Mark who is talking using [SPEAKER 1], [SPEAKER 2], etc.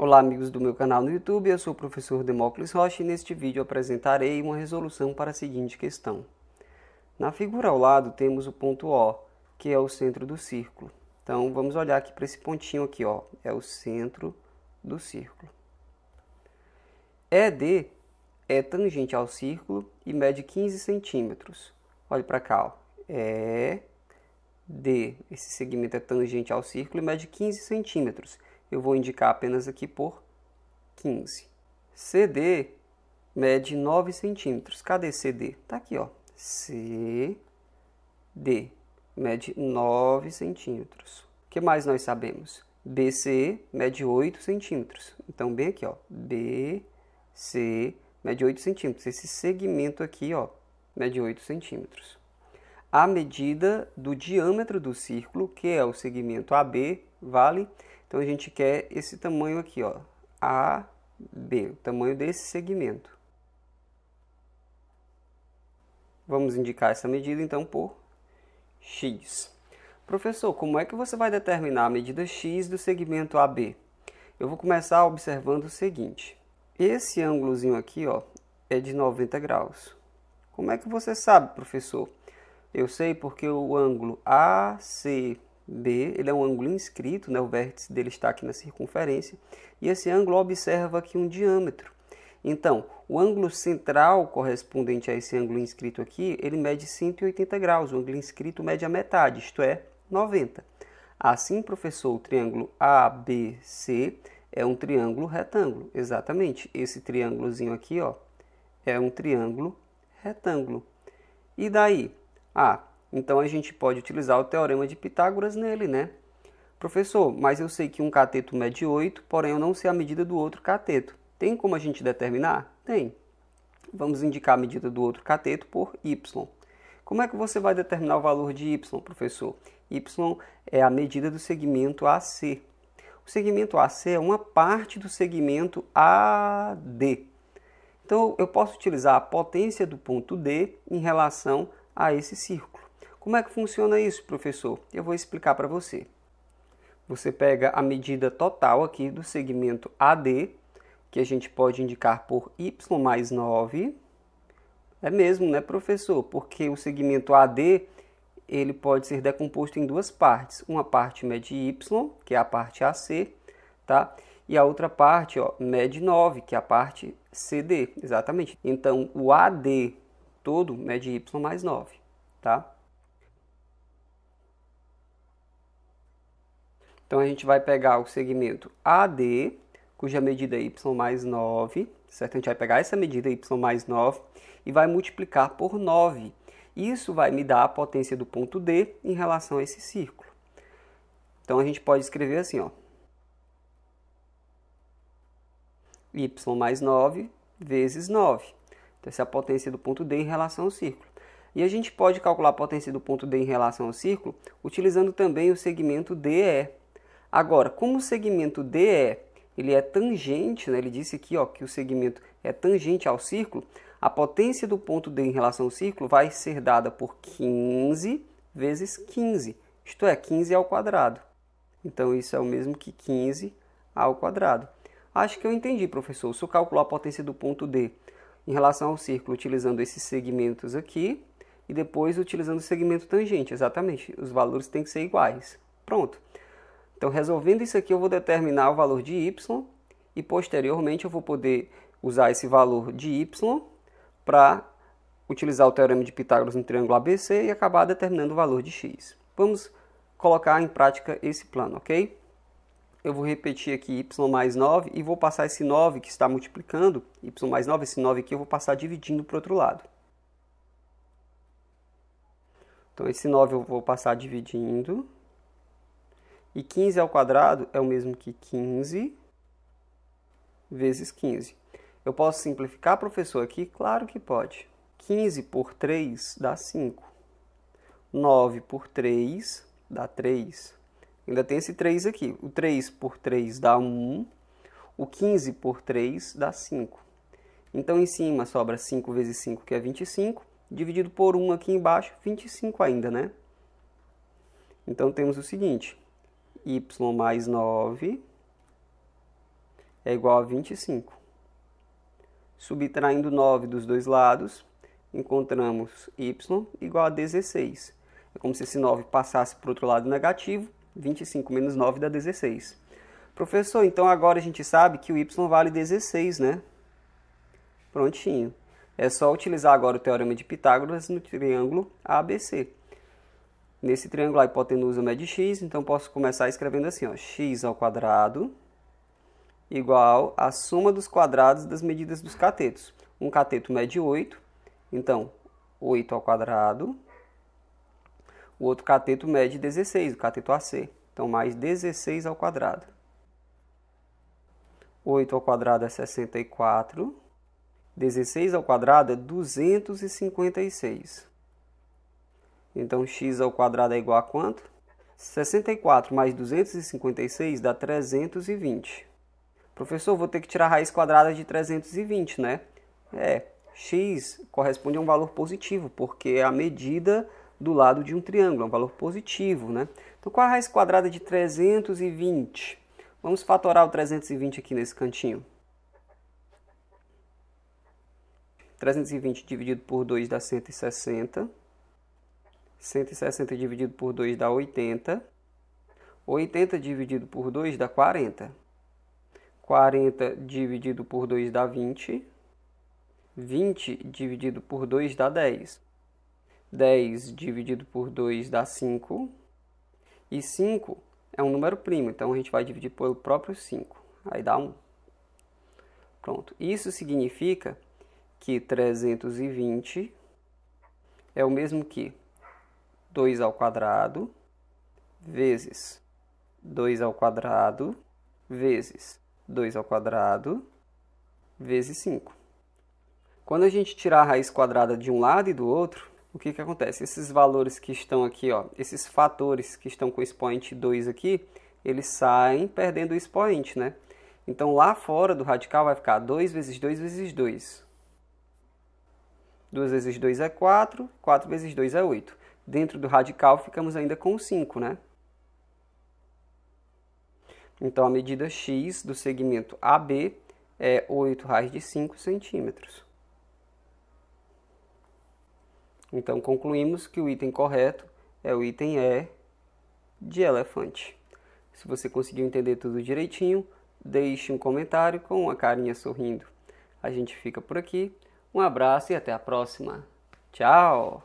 [SPEAKER 1] Olá amigos do meu canal no YouTube, eu sou o professor Demócles Rocha e neste vídeo apresentarei uma resolução para a seguinte questão. Na figura ao lado temos o ponto O, que é o centro do círculo. Então vamos olhar aqui para esse pontinho aqui, ó, é o centro do círculo. ED é tangente ao círculo e mede 15 centímetros. Olha para cá, ó. ED, é esse segmento é tangente ao círculo e mede 15 centímetros eu vou indicar apenas aqui por 15. CD mede 9 centímetros. Cadê CD? tá aqui, ó. CD mede 9 centímetros. O que mais nós sabemos? BC mede 8 centímetros. Então, bem aqui, ó. BC mede 8 centímetros. Esse segmento aqui, ó, mede 8 centímetros. A medida do diâmetro do círculo, que é o segmento AB, vale então a gente quer esse tamanho aqui, ó, A, B, o tamanho desse segmento. Vamos indicar essa medida então por x. Professor, como é que você vai determinar a medida x do segmento AB? Eu vou começar observando o seguinte. Esse ângulozinho aqui ó, é de 90 graus. Como é que você sabe, professor? Eu sei porque o ângulo AC B, ele é um ângulo inscrito, né? o vértice dele está aqui na circunferência, e esse ângulo observa aqui um diâmetro. Então, o ângulo central correspondente a esse ângulo inscrito aqui, ele mede 180 graus, o ângulo inscrito mede a metade, isto é, 90. Assim, professor, o triângulo ABC é um triângulo retângulo, exatamente. Esse triângulozinho aqui ó, é um triângulo retângulo. E daí? Ah, então a gente pode utilizar o teorema de Pitágoras nele, né? Professor, mas eu sei que um cateto mede 8, porém eu não sei a medida do outro cateto. Tem como a gente determinar? Tem. Vamos indicar a medida do outro cateto por y. Como é que você vai determinar o valor de y, professor? y é a medida do segmento AC. O segmento AC é uma parte do segmento AD. Então eu posso utilizar a potência do ponto D em relação a esse círculo. Como é que funciona isso, professor? Eu vou explicar para você. Você pega a medida total aqui do segmento AD, que a gente pode indicar por y mais 9. É mesmo, né, professor? Porque o segmento AD ele pode ser decomposto em duas partes. Uma parte mede y, que é a parte AC, tá? E a outra parte, ó, mede 9, que é a parte CD, exatamente. Então, o AD todo mede y mais 9, tá? Então a gente vai pegar o segmento AD, cuja medida é y mais 9, certo? A gente vai pegar essa medida y mais 9 e vai multiplicar por 9. Isso vai me dar a potência do ponto D em relação a esse círculo. Então a gente pode escrever assim, ó. y mais 9 vezes 9. Então essa é a potência do ponto D em relação ao círculo. E a gente pode calcular a potência do ponto D em relação ao círculo utilizando também o segmento DE. Agora, como o segmento DE é, ele é tangente, né? ele disse aqui ó, que o segmento é tangente ao círculo, a potência do ponto D em relação ao círculo vai ser dada por 15 vezes 15, isto é, 15 ao quadrado. Então, isso é o mesmo que 15 ao quadrado. Acho que eu entendi, professor. Se eu calcular a potência do ponto D em relação ao círculo utilizando esses segmentos aqui e depois utilizando o segmento tangente, exatamente, os valores têm que ser iguais. Pronto. Então, resolvendo isso aqui, eu vou determinar o valor de y e posteriormente eu vou poder usar esse valor de y para utilizar o teorema de Pitágoras no triângulo ABC e acabar determinando o valor de x. Vamos colocar em prática esse plano, ok? Eu vou repetir aqui y mais 9 e vou passar esse 9 que está multiplicando, y mais 9, esse 9 aqui eu vou passar dividindo para o outro lado. Então esse 9 eu vou passar dividindo e 15 ao quadrado é o mesmo que 15 vezes 15. Eu posso simplificar, professor, aqui? Claro que pode. 15 por 3 dá 5. 9 por 3 dá 3. Ainda tem esse 3 aqui. O 3 por 3 dá 1. O 15 por 3 dá 5. Então, em cima sobra 5 vezes 5, que é 25. Dividido por 1 aqui embaixo, 25 ainda, né? Então, temos o seguinte y mais 9 é igual a 25. Subtraindo 9 dos dois lados, encontramos y igual a 16. É como se esse 9 passasse para o outro lado negativo, 25 menos 9 dá 16. Professor, então agora a gente sabe que o y vale 16, né? Prontinho. É só utilizar agora o teorema de Pitágoras no triângulo ABC. Nesse triângulo a hipotenusa mede x, então posso começar escrevendo assim, ó, x ao quadrado igual à soma dos quadrados das medidas dos catetos. Um cateto mede 8, então 8 ao quadrado. O outro cateto mede 16, o cateto AC, então mais 16 ao quadrado. 8 ao quadrado é 64. 16 ao quadrado é 256. Então x ao quadrado é igual a quanto? 64 mais 256 dá 320. Professor, vou ter que tirar a raiz quadrada de 320, né? É, x corresponde a um valor positivo, porque é a medida do lado de um triângulo, é um valor positivo, né? Então, qual a raiz quadrada de 320? Vamos fatorar o 320 aqui nesse cantinho. 320 dividido por 2 dá 160. 160 dividido por 2 dá 80. 80 dividido por 2 dá 40. 40 dividido por 2 dá 20. 20 dividido por 2 dá 10. 10 dividido por 2 dá 5. E 5 é um número primo, então a gente vai dividir pelo próprio 5. Aí dá 1. Pronto. Isso significa que 320 é o mesmo que 2 ao quadrado vezes 2 ao quadrado vezes 2 ao quadrado vezes 5. Quando a gente tirar a raiz quadrada de um lado e do outro, o que, que acontece? Esses valores que estão aqui, ó, esses fatores que estão com o expoente 2 aqui, eles saem perdendo o expoente, né? Então lá fora do radical vai ficar 2 vezes 2 vezes 2. 2 vezes 2 é 4, 4 vezes 2 é 8 dentro do radical ficamos ainda com 5, né? Então, a medida x do segmento AB é 8 raiz de 5 centímetros. Então, concluímos que o item correto é o item E de elefante. Se você conseguiu entender tudo direitinho, deixe um comentário com uma carinha sorrindo. A gente fica por aqui. Um abraço e até a próxima. Tchau!